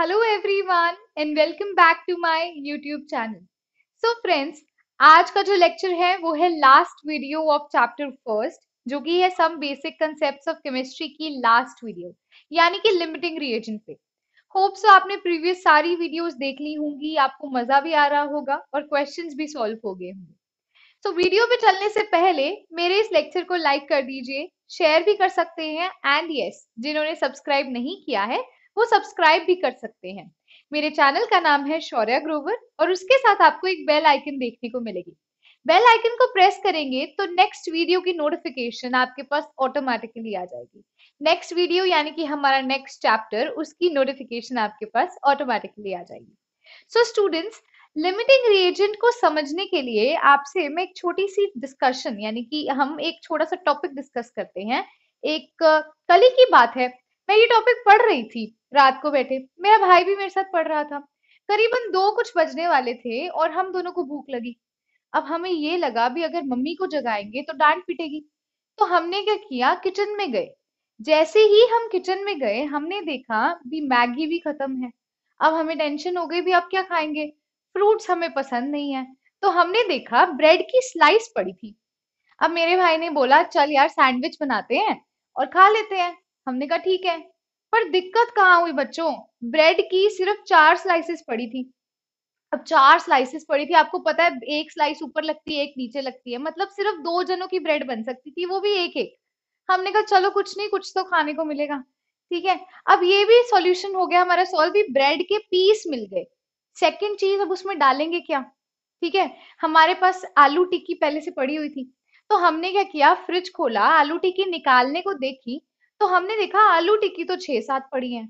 Hello everyone and welcome back to my YouTube channel so friends आज का जो lecture है वो है last video of chapter first जो कि है some basic concepts of chemistry की लास्ट वीडियो यानी कि लिमिटिंग रिएजेंट पे होप सो आपने प्रीवियस सारी वीडियोस देख ली होंगी आपको मजा भी आ रहा होगा और क्वेश्चंस भी सॉल्व हो गए होंगे सो वीडियो पे चलने से पहले मेरे इस लेक्चर को लाइक कर दीजिए शेयर भी कर सकते हैं एंड यस yes, जिन्होंने सब्सक्राइब नहीं किया है वो सब्सक्राइब भी कर सकते हैं मेरे चैनल का नाम है शौर्य ग्रोवर और उसके साथ आपको एक बेल आइकन देखने को मिलेगी बेल आइकन को प्रेस करेंगे तो नेक्स्ट वीडियो की नोटिफिकेशन आपके पास ऑटोमेटिकली आ जाएगी नेक्स्ट वीडियो यानी कि हमारा नेक्स्ट चैप्टर उसकी नोटिफिकेशन आपके पास ऑटोमेटिकली आ जाएगी सो स्टूडेंट्स लिमिटिंग रिएजेंट को समझने के लिए आपसे मैं एक छोटी सी डिस्कशन यानी कि हम एक छोटा सा टॉपिक डिस्कस करते हैं एक कली की बात है मैं ये टॉपिक पढ़ रही थी रात को बैठे मेरा भाई भी मेरे साथ पढ़ रहा था करीबन दो कुछ बजने वाले थे और हम दोनों को भूख लगी अब हमें ये लगा भी अगर मम्मी को जगाएंगे तो डांट पिटेगी तो हमने क्या किया किचन में गए जैसे ही हम किचन में गए हमने देखा भी मैगी भी खत्म है अब हमें टेंशन हो गई भी अब क्या खाएंगे फ्रूट्स हमें पसंद नहीं है तो हमने देखा ब्रेड की स्लाइस पड़ी थी अब मेरे भाई ने बोला चल यार सैंडविच बनाते हैं और खा लेते हैं हमने कहा ठीक है पर दिक्कत कहाँ हुई बच्चों ब्रेड की सिर्फ चार स्लाइसेस पड़ी थी अब चार स्लाइसेस पड़ी थी आपको पता है एक स्लाइस ऊपर लगती है एक नीचे लगती है मतलब सिर्फ दो जनों की ब्रेड बन सकती थी वो भी एक एक हमने कहा चलो कुछ नहीं कुछ तो खाने को मिलेगा ठीक है अब ये भी सॉल्यूशन हो गया हमारा सॉल्व भी ब्रेड के पीस मिल गए सेकंड चीज अब उसमें डालेंगे क्या ठीक है हमारे पास आलू टिक्की पहले से पड़ी हुई थी तो हमने क्या किया फ्रिज खोला आलू टिक्की निकालने को देखी तो हमने देखा आलू टिक्की तो छह सात पड़ी है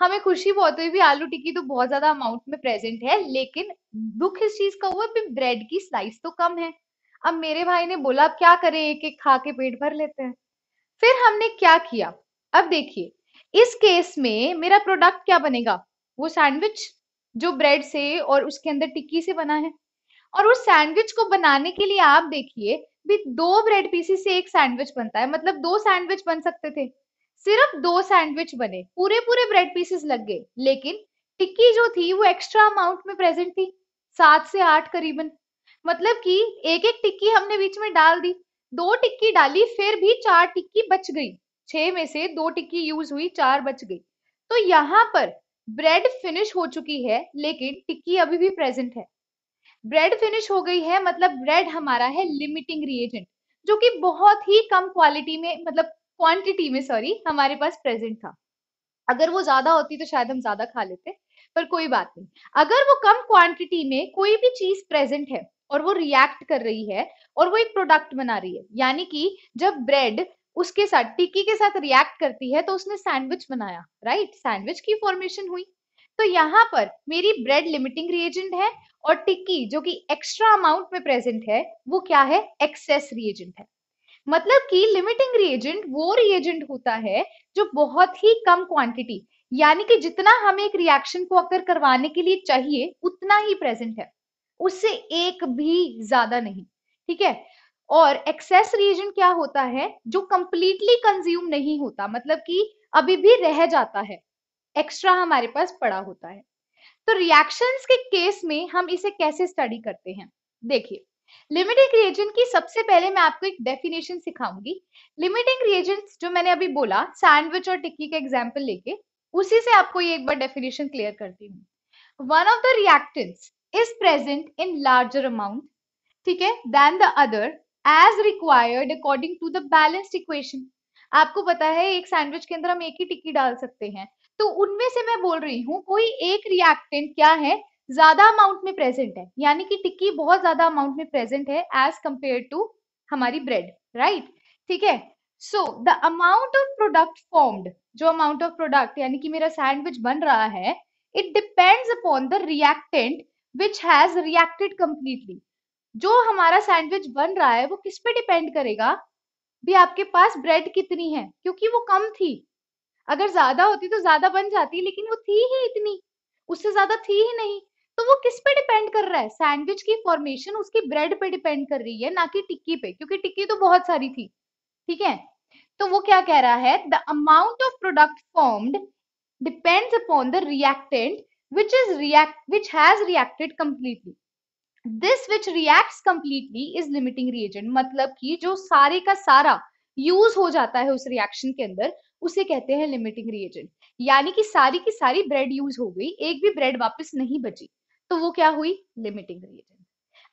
हमें खुशी बहुत हुई भी आलू टिक्की तो बहुत ज्यादा अमाउंट में प्रेजेंट है लेकिन दुख इस चीज का हुआ ब्रेड की स्लाइस तो कम है अब मेरे भाई ने बोला अब क्या करें एक एक खा के पेट भर लेते हैं फिर हमने क्या किया अब देखिए इस केस में मेरा प्रोडक्ट क्या बनेगा वो सैंडविच जो ब्रेड से और उसके अंदर टिक्की से बना है और उस सैंडविच को बनाने के लिए आप देखिए भी दो ब्रेड पीसी से एक सैंडविच बनता है मतलब दो सैंडविच बन सकते थे सिर्फ दो सैंडविच बने पूरे पूरे ब्रेड पीसेस लग गए लेकिन टिक्की जो थी वो एक्स्ट्रा अमाउंट में प्रेजेंट थी सात से आठ करीबन मतलब कि एक एक टिक्की हमने बीच में डाल दी दो टिक्की डाली फिर भी चार टिक्की बच गई छह में से दो टिक्की यूज हुई चार बच गई तो यहाँ पर ब्रेड फिनिश हो चुकी है लेकिन टिक्की अभी भी प्रेजेंट है ब्रेड फिनिश हो गई है मतलब ब्रेड हमारा है लिमिटिंग रिएजेंट जो कि बहुत ही कम क्वालिटी में मतलब क्वांटिटी में सॉरी हमारे पास प्रेजेंट था अगर वो ज्यादा होती तो शायद हम ज्यादा खा लेते पर कोई बात नहीं अगर वो कम क्वांटिटी में कोई भी चीज प्रेजेंट है और वो रिएक्ट कर रही है और वो एक प्रोडक्ट बना रही है यानी कि जब ब्रेड उसके साथ टिक्की के साथ रिएक्ट करती है तो उसने सैंडविच बनाया राइट सैंडविच की फॉर्मेशन हुई तो यहाँ पर मेरी ब्रेड लिमिटिंग रिएजेंट है और टिक्की जो कि एक्स्ट्रा अमाउंट में प्रेजेंट है वो क्या है एक्सेस रिएजेंट है मतलब कि लिमिटिंग रिएजेंट वो रिएजेंट होता है जो बहुत ही कम क्वांटिटी यानी कि जितना हमें एक रिएक्शन को अगर करवाने के लिए चाहिए उतना ही प्रेजेंट है उससे एक भी ज्यादा नहीं ठीक है और एक्सेस रिएजेंट क्या होता है जो कंप्लीटली कंज्यूम नहीं होता मतलब कि अभी भी रह जाता है एक्स्ट्रा हमारे पास पड़ा होता है तो रिएक्शंस के केस में हम इसे कैसे स्टडी करते हैं देखिए लिमिटिंग रिएजेंट की सबसे पहले मैं आपको एक डेफिनेशन सिखाऊंगी लिमिटिंग रिएजेंट्स जो मैंने अभी बोला सैंडविच और टिक्की का एग्जाम्पल लेके उसी से आपको ये एक बार डेफिनेशन क्लियर करती हूँ one of the reactants is present in larger amount ठीक है than the other as required according to the balanced equation आपको पता है एक सैंडविच के अंदर हम एक ही टिक्की डाल सकते हैं तो उनमें से मैं बोल रही हूँ कोई एक रिएक्टेंट क्या है ज्यादा अमाउंट में प्रेजेंट है यानी कि टिक्की बहुत ज्यादा अमाउंट में प्रेजेंट है एज कंपेयर टू हमारी ब्रेड राइट ठीक है so the amount of product formed जो अमाउंट ऑफ प्रोडक्ट यानी कि मेरा सैंडविच बन रहा है it depends upon the reactant which has reacted completely जो हमारा सैंडविच बन रहा है वो किस पे डिपेंड करेगा भी आपके पास ब्रेड कितनी है क्योंकि वो कम थी अगर ज्यादा होती तो ज्यादा बन जाती लेकिन वो थी ही इतनी उससे ज्यादा थी ही नहीं तो वो किस पे डिपेंड कर रहा है सैंडविच की फॉर्मेशन उसकी ब्रेड पे डिपेंड कर रही है ना कि टिक्की पे क्योंकि टिक्की तो बहुत सारी थी ठीक है तो वो क्या कह रहा है the amount of product formed depends upon the reactant which is react which has reacted completely this which reacts completely is limiting reagent मतलब कि जो सारे का सारा यूज हो जाता है उस रिएक्शन के अंदर उसे कहते हैं लिमिटिंग रिएजेंट यानी कि सारी की सारी ब्रेड यूज हो गई एक भी ब्रेड वापस नहीं बची तो वो क्या हुई लिमिटिंग रीजन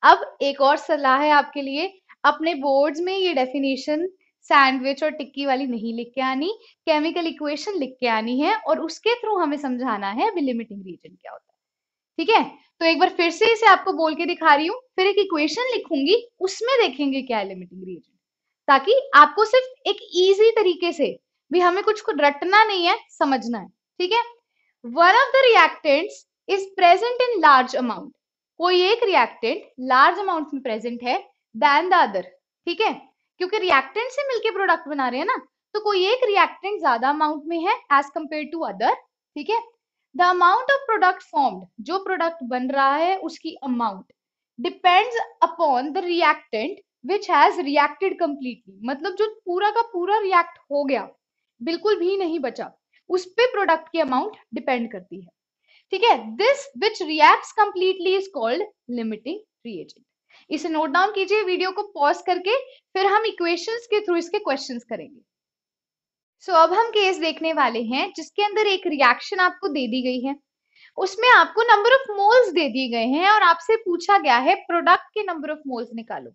अब एक और सलाह है आपके लिए अपने बोर्ड्स में ये डेफिनेशन सैंडविच और टिक्की वाली नहीं लिख के आनी केमिकल इक्वेशन लिख के आनी है और उसके थ्रू हमें समझाना है अभी लिमिटिंग रीजन क्या होता है ठीक है तो एक बार फिर से इसे आपको बोल के दिखा रही हूँ फिर एक इक्वेशन लिखूंगी उसमें देखेंगे क्या है लिमिटिंग रीजन ताकि आपको सिर्फ एक इजी तरीके से भी हमें कुछ को रटना नहीं है समझना है ठीक है one of the reactants is present in large amount कोई एक रिएक्टेंट लार्ज अमाउंट में प्रेजेंट है देन द अदर ठीक है क्योंकि रिएक्टेंट से मिलके प्रोडक्ट बना रहे हैं ना तो कोई एक रिएक्टेंट ज्यादा अमाउंट में है एज कम्पेयर टू अदर ठीक है the amount of product formed जो प्रोडक्ट बन रहा है उसकी amount depends upon the reactant which has reacted completely मतलब जो पूरा का पूरा रिएक्ट हो गया बिल्कुल भी नहीं बचा उस पर प्रोडक्ट की अमाउंट डिपेंड करती है ठीक है this which react completely is called limiting reagent इसे नोट डाउन कीजिए वीडियो को पॉज करके फिर हम इक्वेशंस के थ्रू इसके क्वेश्चंस करेंगे सो so, अब हम केस देखने वाले हैं जिसके अंदर एक रिएक्शन आपको दे दी गई है उसमें आपको नंबर ऑफ मोल्स दे दिए गए हैं और आपसे पूछा गया है प्रोडक्ट के नंबर ऑफ मोल्स निकालो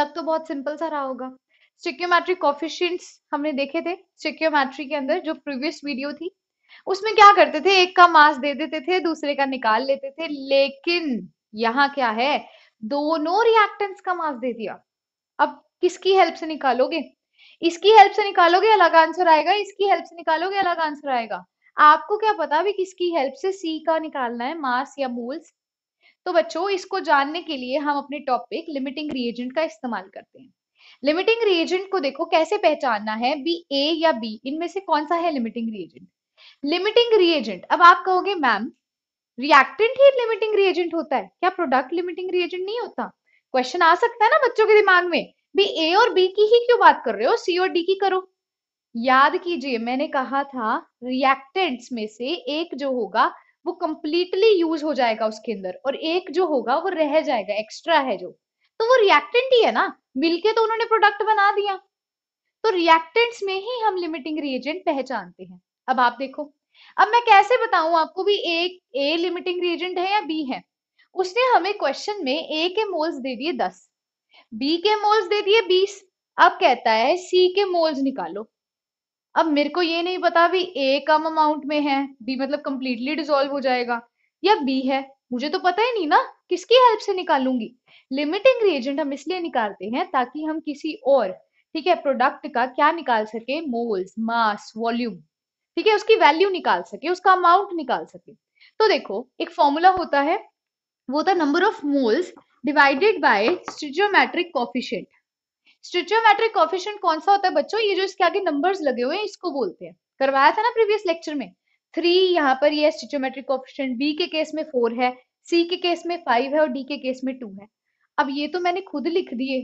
लग तो बहुत सिंपल सा रहा होगा स्टिक्योमैट्रिक कॉफिशियंट्स हमने देखे थे स्टिक्योमैट्री के अंदर जो प्रीवियस वीडियो थी उसमें क्या करते थे एक का मांस दे देते थे दूसरे का निकाल लेते थे लेकिन यहाँ क्या है दोनों रिएक्टेंट्स का मास दे दिया अब किसकी हेल्प से निकालोगे इसकी हेल्प से निकालोगे अलग आंसर आएगा इसकी हेल्प से निकालोगे अलग आंसर आएगा आपको क्या पता भी किसकी हेल्प से सी का निकालना है मास या मूल्स तो बच्चों इसको जानने के लिए हम अपने टॉपिक लिमिटिंग रिएजेंट का इस्तेमाल करते हैं लिमिटिंग रिएजेंट को देखो कैसे पहचानना है बी ए या बी इनमें से कौन सा है लिमिटिंग रिएजेंट लिमिटिंग रिएजेंट अब आप कहोगे मैम रिएक्टेंट ही लिमिटिंग रिएजेंट होता है क्या प्रोडक्ट लिमिटिंग रिएजेंट नहीं होता क्वेश्चन आ सकता है ना बच्चों के दिमाग में भी ए और बी की ही क्यों बात कर रहे हो सी और डी की करो याद कीजिए मैंने कहा था रिएक्टेंट्स में से एक जो होगा वो कंप्लीटली यूज हो जाएगा उसके अंदर और एक जो होगा वो रह जाएगा एक्स्ट्रा है जो तो वो रिएक्टेंट ही है ना मिलके तो उन्होंने प्रोडक्ट बना दिया तो रिएक्टेंट्स में ही हम लिमिटिंग रिएजेंट पहचानते हैं अब आप देखो अब मैं कैसे बताऊं आपको भी ए ए लिमिटिंग रिएजेंट है या बी है उसने हमें क्वेश्चन में ए के मोल्स दे दिए दस बी के मोल्स दे दिए बीस अब कहता है सी के मोल्स निकालो अब मेरे को ये नहीं पता भी ए कम अमाउंट में है बी मतलब कंप्लीटली डिजोल्व हो जाएगा या बी है मुझे तो पता ही नहीं ना किसकी हेल्प से निकालूंगी लिमिटिंग रिएजेंट हम इसलिए निकालते हैं ताकि हम किसी और ठीक है प्रोडक्ट का क्या निकाल सके मोल्स मास वॉल्यूम ठीक है उसकी वैल्यू निकाल सके उसका अमाउंट निकाल सके तो देखो एक फॉर्मूला होता है वो होता number of moles divided by stoichiometric coefficient stoichiometric coefficient कौन सा होता है बच्चों ये जो इसके आगे नंबर्स लगे हुए हैं इसको बोलते हैं करवाया था ना प्रीवियस लेक्चर में थ्री यहाँ पर ये स्टिचोमेट्रिक ऑप्शन बी के केस में फोर है सी के केस में फाइव है और डी के केस में टू है अब ये तो मैंने खुद लिख दिए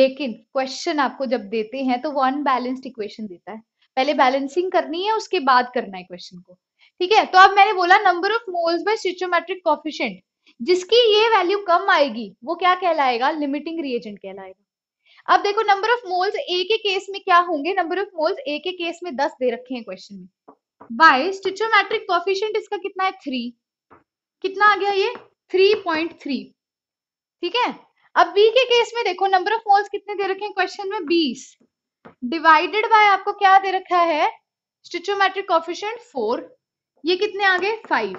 लेकिन क्वेश्चन आपको जब देते हैं तो वो अनबैलेंस्ड इक्वेशन देता है पहले बैलेंसिंग करनी है उसके बाद करना है क्वेश्चन को ठीक है तो अब मैंने बोला number of moles by stoichiometric coefficient जिसकी ये वैल्यू कम आएगी वो क्या कहलाएगा लिमिटिंग रिएजेंट कहलाएगा अब देखो नंबर ऑफ मोल्स ए के केस में क्या होंगे नंबर ऑफ मोल्स ए के केस में दस दे रखे हैं क्वेश्चन में बाय स्टिचोमेट्रिक कॉफिशियंट इसका कितना है थ्री कितना आ गया ये थ्री पॉइंट थ्री ठीक है अब बी के केस में देखो नंबर ऑफ मोल्स कितने दे रखे हैं क्वेश्चन में बीस डिवाइडेड बाय आपको क्या दे रखा है स्टिचोमेट्रिक कॉफिशियंट फोर ये कितने आ गए फाइव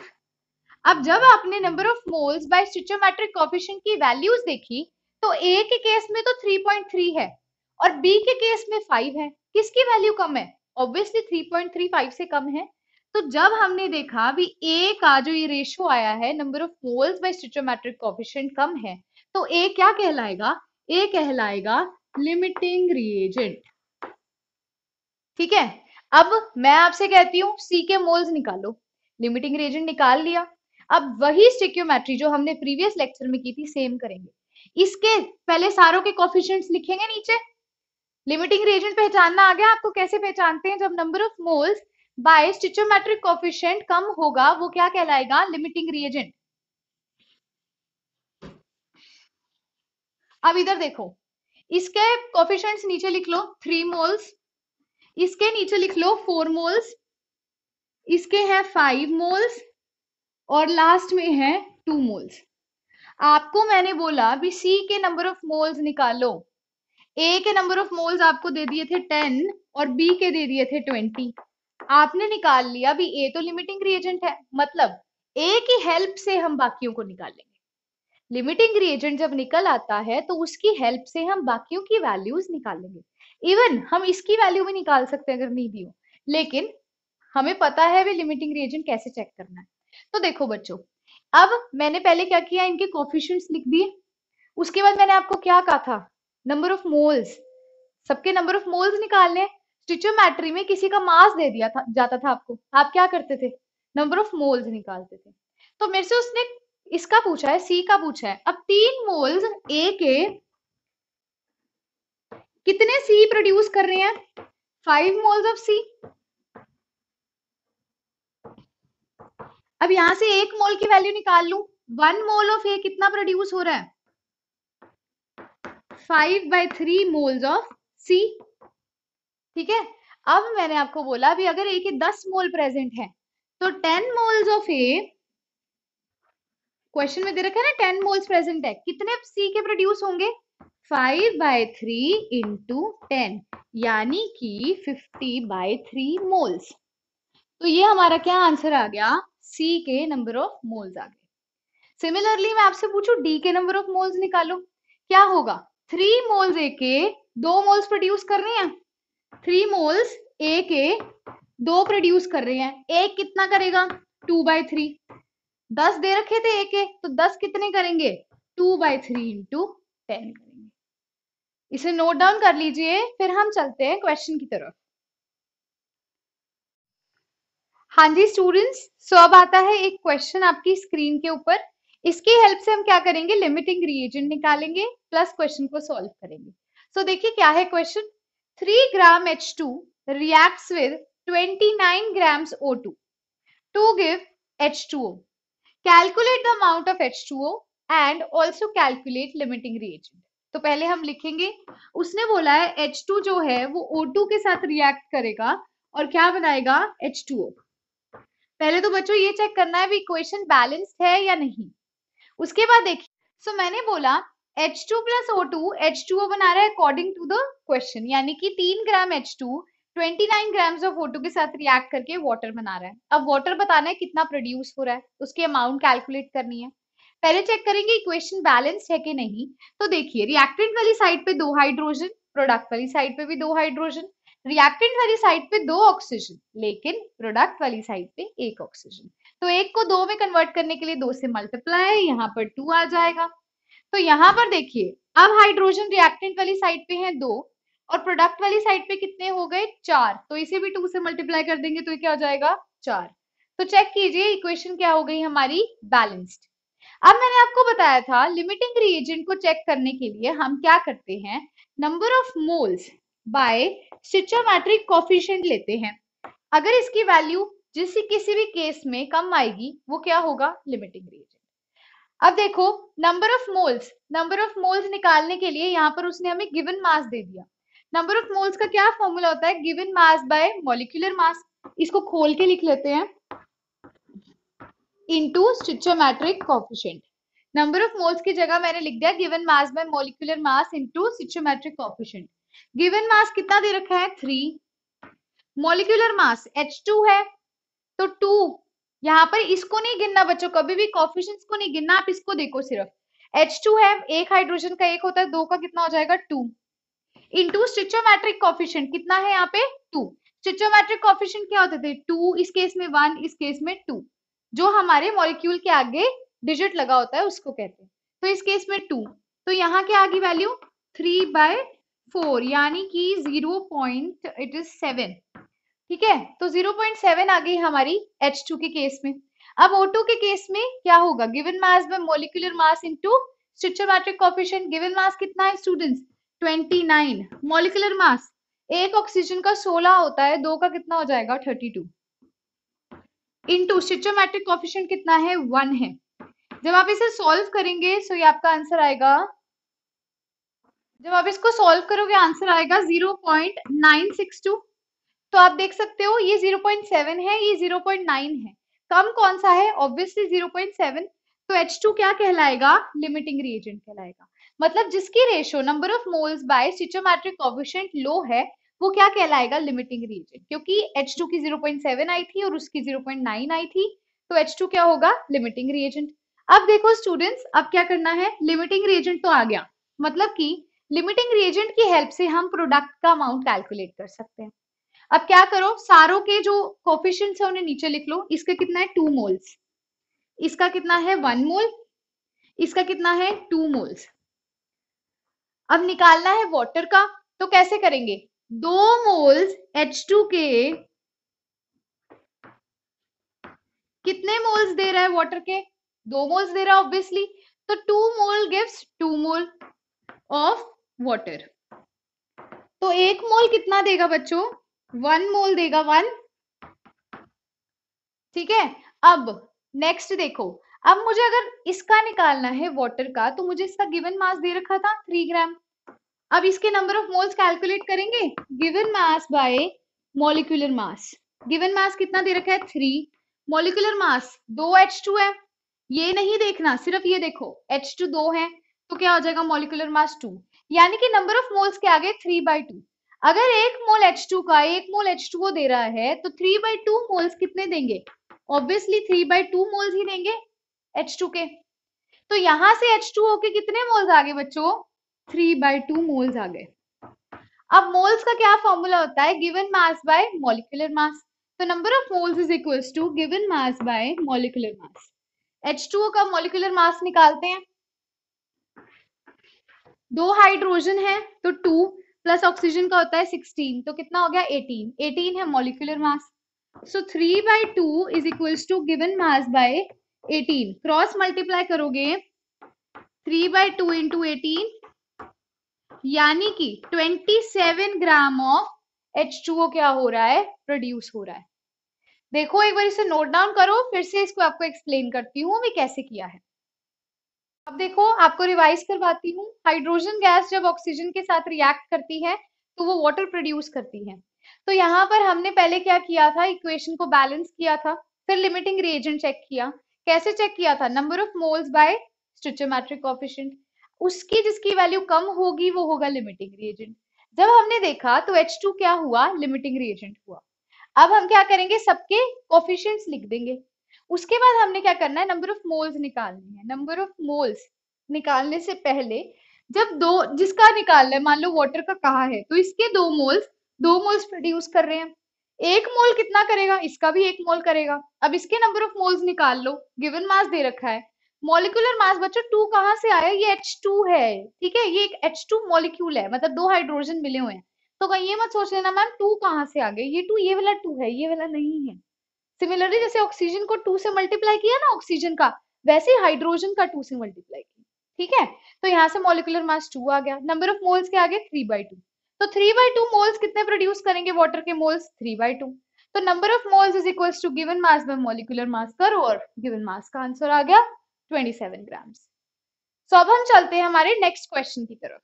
अब जब आपने number of moles by stoichiometric coefficient की वैल्यूज देखी तो ए के केस में तो 3.3 है और बी के केस में 5 है किसकी वैल्यू कम है ऑब्वियसली 3.35 से कम है तो जब हमने देखा भी ए का जो ये रेशियो आया है number of moles by stoichiometric coefficient कम है तो ए क्या कहलाएगा ए कहलाएगा लिमिटिंग रिएजेंट ठीक है अब मैं आपसे कहती हूँ सी के मोल्स निकालो लिमिटिंग रेजेंट निकाल लिया अब वही स्टिक्योमेट्री जो हमने प्रीवियस लेक्चर में की थी सेम करेंगे इसके पहले सारों के कॉफिशियंट लिखेंगे नीचे लिमिटिंग रेजेंट पहचानना आ गया आपको कैसे पहचानते हैं जब number of moles by stoichiometric coefficient कम होगा वो क्या कहलाएगा लिमिटिंग रिएजेंट अब इधर देखो इसके कॉफिशियंट नीचे लिख लो थ्री मोल्स इसके नीचे लिख लो फोर मोल्स इसके हैं फाइव मोल्स और लास्ट में है टू मोल्स आपको मैंने बोला भी सी के नंबर ऑफ मोल्स निकालो ए के नंबर ऑफ मोल्स आपको दे दिए थे टेन और बी के दे दिए थे ट्वेंटी आपने निकाल लिया भी ए तो लिमिटिंग रिएजेंट है मतलब ए की हेल्प से हम बाकियों को निकालेंगे लिमिटिंग रिएजेंट जब निकल आता है तो उसकी हेल्प से हम बाकियों की वैल्यूज निकालेंगे इवन हम इसकी वैल्यू भी निकाल सकते हैं अगर नहीं दी हो लेकिन हमें पता है वे लिमिटिंग रिएजेंट कैसे चेक करना है तो देखो बच्चों अब मैंने पहले क्या किया इनके कोफिशियंट्स लिख दिए उसके बाद मैंने आपको क्या कहा था नंबर ऑफ मोल्स सबके नंबर ऑफ मोल्स निकालने स्टिचोमैट्री में किसी का मास दे दिया था जाता था आपको आप क्या करते थे नंबर ऑफ मोल्स निकालते थे तो मेरे से उसने इसका पूछा है सी का पूछा है अब तीन मोल्स ए के कितने सी प्रोड्यूस कर रहे हैं फाइव मोल्स ऑफ सी अब यहां से एक मोल की वैल्यू निकाल लू वन मोल ऑफ ए कितना प्रोड्यूस हो रहा है five by three moles of C ठीक है अब मैंने आपको बोला अभी अगर ए के दस मोल प्रेजेंट है तो ten moles of A question में दे रखा है ना टेन मोल्स प्रेजेंट है कितने सी के प्रोड्यूस होंगे five by three into ten यानी कि फिफ्टी बाय थ्री मोल्स तो ये हमारा क्या आंसर आ गया सी के नंबर ऑफ मोल्स आ गए सिमिलरली मैं आपसे पूछू डी के नंबर ऑफ मोल्स निकालो क्या होगा थ्री मोल्स ए के दो मोल्स प्रोड्यूस कर रहे हैं थ्री मोल्स ए के दो प्रोड्यूस कर रहे हैं एक कितना करेगा टू बाय थ्री दस दे रखे थे ए के तो दस कितने करेंगे two by three into ten इसे नोट डाउन कर लीजिए फिर हम चलते हैं क्वेश्चन की तरफ हाँ जी स्टूडेंट्स सो अब आता है एक क्वेश्चन आपकी स्क्रीन के ऊपर इसकी हेल्प से हम क्या करेंगे लिमिटिंग रिएजेंट निकालेंगे प्लस क्वेश्चन को सॉल्व करेंगे सो so, देखिए क्या है question three gram H two react with twenty nine gram O two to give H two O calculate the amount of H two O and also calculate limiting reagent तो पहले हम लिखेंगे उसने बोला है एच टू जो है वो ओ टू के साथ रिएक्ट करेगा और क्या बनाएगा एच टू ओ पहले तो बच्चों ये चेक करना है इक्वेशन बैलेंस्ड है या नहीं उसके बाद देखिए सो मैंने बोला H two plus O two H two O बना रहा है अकॉर्डिंग टू द क्वेश्चन यानी कि तीन gram H two twenty nine gram of O two के साथ रिएक्ट करके वाटर बना रहा है अब वाटर बताना है कितना प्रोड्यूस हो रहा है उसकी अमाउंट कैलकुलेट करनी है पहले चेक करेंगे इक्वेशन बैलेंस है कि नहीं तो देखिए रिएक्टेंट वाली साइड पे दो हाइड्रोजन प्रोडक्ट वाली साइड पे भी दो हाइड्रोजन रिएक्टेंट वाली साइड पे दो ऑक्सीजन लेकिन प्रोडक्ट वाली साइड पे एक ऑक्सीजन तो एक को दो में कन्वर्ट करने के लिए दो से मल्टीप्लाई यहाँ पर टू आ जाएगा तो यहाँ पर देखिए अब हाइड्रोजन रिएक्टेंट वाली साइड पे है दो और प्रोडक्ट वाली साइड पे कितने हो गए चार तो इसे भी टू से मल्टीप्लाई कर देंगे तो क्या हो जाएगा चार तो चेक कीजिए इक्वेशन क्या हो गई हमारी बैलेंस्ड अब मैंने आपको बताया था लिमिटिंग रिएजेंट को चेक करने के लिए हम क्या करते हैं number of moles by stoichiometric coefficient लेते हैं अगर इसकी वैल्यू जिस किसी भी केस में कम आएगी वो क्या होगा लिमिटिंग रिएजेंट अब देखो number of moles number of moles निकालने के लिए यहाँ पर उसने हमें गिवन मास दे दिया नंबर ऑफ मोल्स का क्या फॉर्मूला होता है given mass by molecular mass इसको खोल के लिख लेते हैं into stoichiometric coefficient number of moles की जगह मैंने लिख दिया given mass by molecular mass into stoichiometric coefficient given mass कितना दे रखा है three molecular mass H two है तो टू यहाँ पर इसको नहीं गिनना बच्चों कभी भी कॉफिशियंस को नहीं गिनना आप इसको देखो सिर्फ एच टू है एक हाइड्रोजन का एक होता है दो का कितना हो जाएगा टू इंटू सिचोमैट्रिक कॉफिशियंट कितना है यहाँ पे टू सिचोमैट्रिक कॉफिशियंट क्या होते थे टू इस केस में वन इस केस में टू जो हमारे मॉलिक्यूल के आगे डिजिट लगा होता है उसको कहते हैं तो इस केस में टू तो यहाँ क्या आगे वैल्यू थ्री बाय फोर यानी कि zero point it is seven ठीक है तो जीरो पॉइंट सेवन आ गई हमारी एच टू के केस में अब टू के केस में क्या होगा given mass by molecular mass into stoichiometric coefficient given mass कितना है स्टूडेंट्स नाइन मोलिकुलर मास एक ऑक्सीजन का सोलह होता है दो का कितना हो जाएगा thirty two into stoichiometric coefficient कितना है वन है जब आप इसे सॉल्व करेंगे सो ये आपका आंसर आएगा जब आप इसको सॉल्व करोगे आंसर आएगा 0.962 तो आप देख सकते हो ये 0.7 है ये 0.9 है कम कौन सा है ऑब्वियसली 0.7 तो H2 क्या कहलाएगा लिमिटिंग रिएजेंट कहलाएगा मतलब जिसकी ratio number of moles by stoichiometric coefficient low है वो क्या कहलाएगा लिमिटिंग रीजन क्योंकि एच टू की जीरो पॉइंट सेवन आई थी और उसकी जीरो पॉइंट नाइन आई थी तो एच टू क्या होगा लिमिटिंग रिएजेंट अब देखो स्टूडेंट्स अब क्या करना है लिमिटिंग रिएजेंट तो आ गया मतलब कि लिमिटिंग रिएजेंट की हेल्प से हम प्रोडक्ट का अमाउंट कैलकुलेट कर सकते हैं अब क्या करो सारों के जो कोफिशियंट है उन्हें नीचे लिख लो इसका कितना है टू मोल्स इसका कितना है वन मोल इसका कितना है टू मोल्स अब निकालना है वॉटर का तो कैसे करेंगे दो मोल्स के कितने मोल्स दे रहा है वाटर के दो मोल्स दे रहा है ऑब्वियसली तो two mole gives two mole of water तो एक मोल कितना देगा बच्चों वन मोल देगा वन ठीक है अब नेक्स्ट देखो अब मुझे अगर इसका निकालना है वाटर का तो मुझे इसका गिवन मास दे रखा था थ्री ग्राम अब इसके नंबर ऑफ मोल्स कैलकुलेट करेंगे given mass by molecular mass given mass कितना दे रखा है थ्री मोलिकुलर मास दो एच टू है ये नहीं देखना सिर्फ ये देखो एच टू दो है तो क्या हो जाएगा मोलिकुलर मास टू यानी कि नंबर ऑफ मोल्स के आगे थ्री बाई टू अगर एक मोल एच टू का एक मोल एच टू दे रहा है तो थ्री बाई टू मोल्स कितने देंगे obviously three by two moles ही देंगे एच टू के तो यहां से एच टू होके कितने मोल्स आगे बच्चों थ्री बाई टू मोल्स आ गए अब मोल्स का क्या फॉर्मूला होता है given mass by molecular mass तो number of moles is equals to given mass by molecular mass H H2O का मॉलिकुलर मास निकालते हैं दो हाइड्रोजन है तो टू प्लस ऑक्सीजन का होता है सिक्सटीन तो कितना हो गया एटीन एटीन है molecular mass so three by two is equal to given mass by eighteen cross multiply करोगे three by two into eighteen यानी कि 27 ग्राम ऑफ H2O क्या हो रहा है प्रोड्यूस हो रहा है देखो एक बार इसे नोट डाउन करो फिर से इसको आपको एक्सप्लेन करती हूँ मैं कैसे किया है अब देखो आपको रिवाइज करवाती हूँ हाइड्रोजन गैस जब ऑक्सीजन के साथ रिएक्ट करती है तो वो वाटर प्रोड्यूस करती है तो यहाँ पर हमने पहले क्या किया था इक्वेशन को बैलेंस किया था फिर लिमिटिंग रिएजेंट चेक किया कैसे चेक किया था number of moles by stoichiometric coefficient उसकी जिसकी वैल्यू कम होगी वो होगा लिमिटिंग रिएजेंट जब हमने देखा तो H2 क्या हुआ लिमिटिंग रिएजेंट हुआ अब हम क्या करेंगे सबके कॉफिशियंट लिख देंगे उसके बाद हमने क्या करना है नंबर ऑफ मोल्स निकालने हैं नंबर ऑफ मोल्स निकालने से पहले जब दो जिसका निकालना है मान लो वाटर का कहा है तो इसके दो मोल्स दो मोल्स प्रोड्यूस कर रहे हैं एक मोल कितना करेगा इसका भी एक मोल करेगा अब इसके नंबर ऑफ मोल्स निकाल लो गिवन मास दे रखा है मॉलिकुलर मास बच्चों टू कहाँ से आया ये एच टू है ठीक है ये एक एच टू मॉलिक्यूल है मतलब दो हाइड्रोजन मिले हुए हैं तो कहीं ये मत सोच लेना मैम टू कहाँ से आ गए ये टू ये वाला टू है ये वाला नहीं है सिमिलरली जैसे ऑक्सीजन को टू से मल्टीप्लाई किया ना ऑक्सीजन का वैसे हाइड्रोजन का टू से मल्टीप्लाई किया ठीक है तो यहाँ से मोलिकुलर मास टू आ गया नंबर ऑफ मोल्स के आगे थ्री बाई टू तो थ्री बाई टू मोल्स कितने प्रोड्यूस करेंगे वाटर के मोल्स थ्री बाई टू तो number of moles is equals to given mass by molecular mass करो और गिवन मास का आंसर आ गया 27 ग्राम्स सो so, अब हम चलते हैं हमारे नेक्स्ट क्वेश्चन की तरफ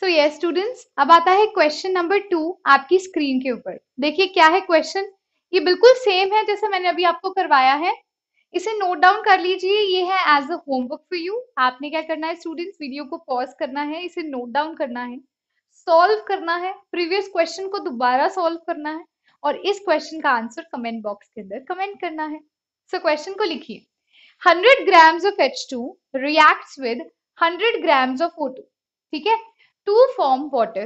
सो ये स्टूडेंट्स अब आता है क्वेश्चन नंबर टू आपकी स्क्रीन के ऊपर देखिए क्या है क्वेश्चन ये बिल्कुल सेम है जैसे मैंने अभी आपको करवाया है इसे नोट डाउन कर लीजिए ये है as a homework for you आपने क्या करना है स्टूडेंट्स वीडियो को पॉज करना है इसे नोट डाउन करना है सॉल्व करना है प्रीवियस क्वेश्चन को दोबारा सॉल्व करना है और इस क्वेश्चन का आंसर कमेंट बॉक्स के अंदर कमेंट करना है सो so, क्वेश्चन को लिखिए 100 grams of H2 reacts with 100 grams of O2. ठीक है to form water.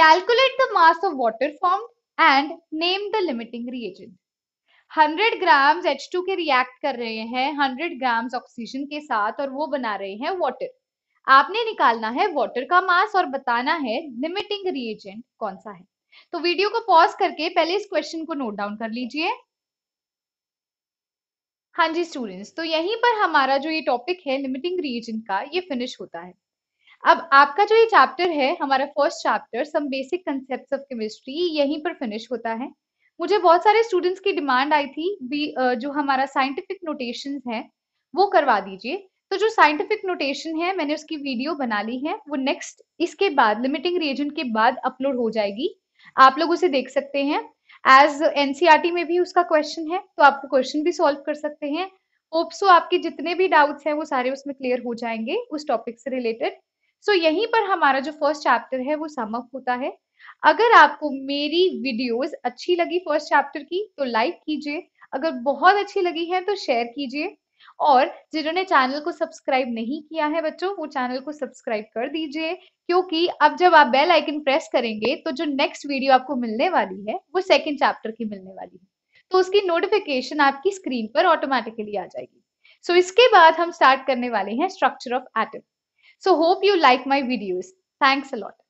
Calculate the mass of water formed and name the limiting reagent. 100 grams H2 के रिएक्ट कर रहे हैं 100 ग्राम्स ऑक्सीजन के साथ और वो बना रहे हैं वाटर आपने निकालना है वाटर का मास और बताना है लिमिटिंग रिएजेंट कौन सा है तो वीडियो को पॉज करके पहले इस क्वेश्चन को नोट डाउन कर लीजिए हाँ जी स्टूडेंट्स तो यहीं पर हमारा जो ये टॉपिक है लिमिटिंग रीजन का ये फिनिश होता है अब आपका जो ये चैप्टर है हमारा first chapter some basic concept of chemistry यहीं पर फिनिश होता है मुझे बहुत सारे स्टूडेंट्स की डिमांड आई थी भी जो हमारा साइंटिफिक नोटेशन है वो करवा दीजिए तो जो साइंटिफिक नोटेशन है मैंने उसकी वीडियो बना ली है वो नेक्स्ट इसके बाद लिमिटिंग रीजन के बाद अपलोड हो जाएगी आप लोग उसे देख सकते हैं एज एनसीईआरटी e में भी उसका क्वेश्चन है तो आपको क्वेश्चन भी सॉल्व कर सकते हैं होप सो तो आपके जितने भी डाउट्स हैं वो सारे उसमें क्लियर हो जाएंगे उस टॉपिक से रिलेटेड सो so, यहीं पर हमारा जो फर्स्ट चैप्टर है वो सम अप होता है अगर आपको मेरी वीडियोस अच्छी लगी फर्स्ट चैप्टर की तो लाइक कीजिए अगर बहुत अच्छी लगी है तो शेयर कीजिए और जिन्होंने चैनल को सब्सक्राइब नहीं किया है बच्चों वो चैनल को सब्सक्राइब कर दीजिए क्योंकि अब जब आप बेल आइकन प्रेस करेंगे तो जो नेक्स्ट वीडियो आपको मिलने वाली है वो सेकेंड चैप्टर की मिलने वाली है तो उसकी नोटिफिकेशन आपकी स्क्रीन पर ऑटोमेटिकली आ जाएगी सो so, इसके बाद हम स्टार्ट करने वाले हैं structure of atom so hope you like my videos thanks allot